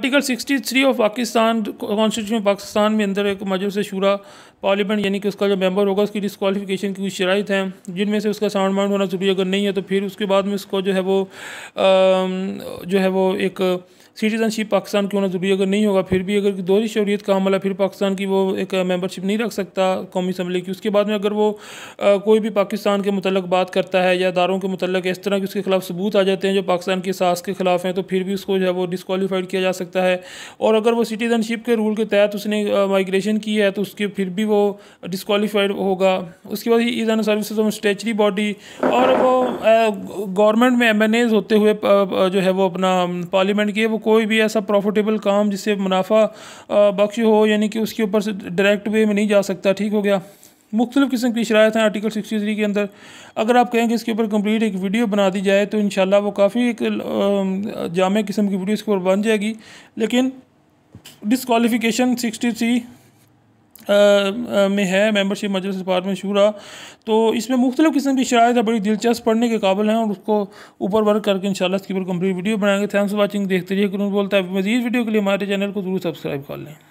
article 63 of Pakistan constitution Pakistan में अंदर एक मजहब से शूरा पार्लियामेंट यानी कि उसका जो मेंबर होगा उसकी डिसकॉलीफिकेशन की कुछ शराइ हैं जिनमें से उसका साउंड माउंड होना जरूरी अगर नहीं है तो फिर उसके बाद में उसको जो है वो आ, जो है वो एक सिटीजनशिप पाकिस्तान की होना ज़रूरी अगर नहीं होगा फिर भी अगर दोहरी शहरीत का हमला है फिर पाकिस्तान की वो एक मेंबरशिप नहीं रख सकता कौमी असम्बली की उसके बाद में अगर वो आ, कोई भी पाकिस्तान के मतलब बात करता है या दारों के मतलब इस तरह के उसके खिलाफ सबूत आ जाते हैं जो पाकिस्तान के सास के खिलाफ हैं तो फिर भी उसको जो है वो डिसकॉलीफाइड किया जा सकता है और अगर वो सिटीजनशिप के रूल के तहत उसने माइग्रेशन की है तो उसके फिर भी वो डिसकॉलीफाइड होगा उसके बाद is an service statutory body और वो गवर्नमेंट में एम होते हुए जो है वो अपना पार्लियामेंट की वो कोई भी ऐसा प्रॉफिटेबल काम जिससे मुनाफा बख्श हो यानी कि उसके ऊपर से डायरेक्ट वे में नहीं जा सकता ठीक हो गया मुख्तलिफ़ किस्म की शरात हैं आर्टिकल सिक्सटी थ्री के अंदर अगर आप कहें कि इसके ऊपर कंप्लीट एक वीडियो बना दी जाए तो इन वो काफ़ी एक जाम किस्म की वीडियो इसके ऊपर बन जाएगी लेकिन डिसकॉलीफिकेशन सिक्सटी थ्री में है मेंबरशिप मजलिस में शूरा तो इसमें मुख्तलिफ़ किस्म की शरात है बड़ी दिलचस्प पढ़ने के काबिल हैं और उसको ऊपर वर्क करके इन शाला इसकी पर कम्प्लीट वीडियो बनाएंगे थैंक्स फॉर वाचिंग देखते रहिए करूँ बोलता है मजीद वीडियो के लिए हमारे चैनल को जरूर सब्सक्राइब कर लें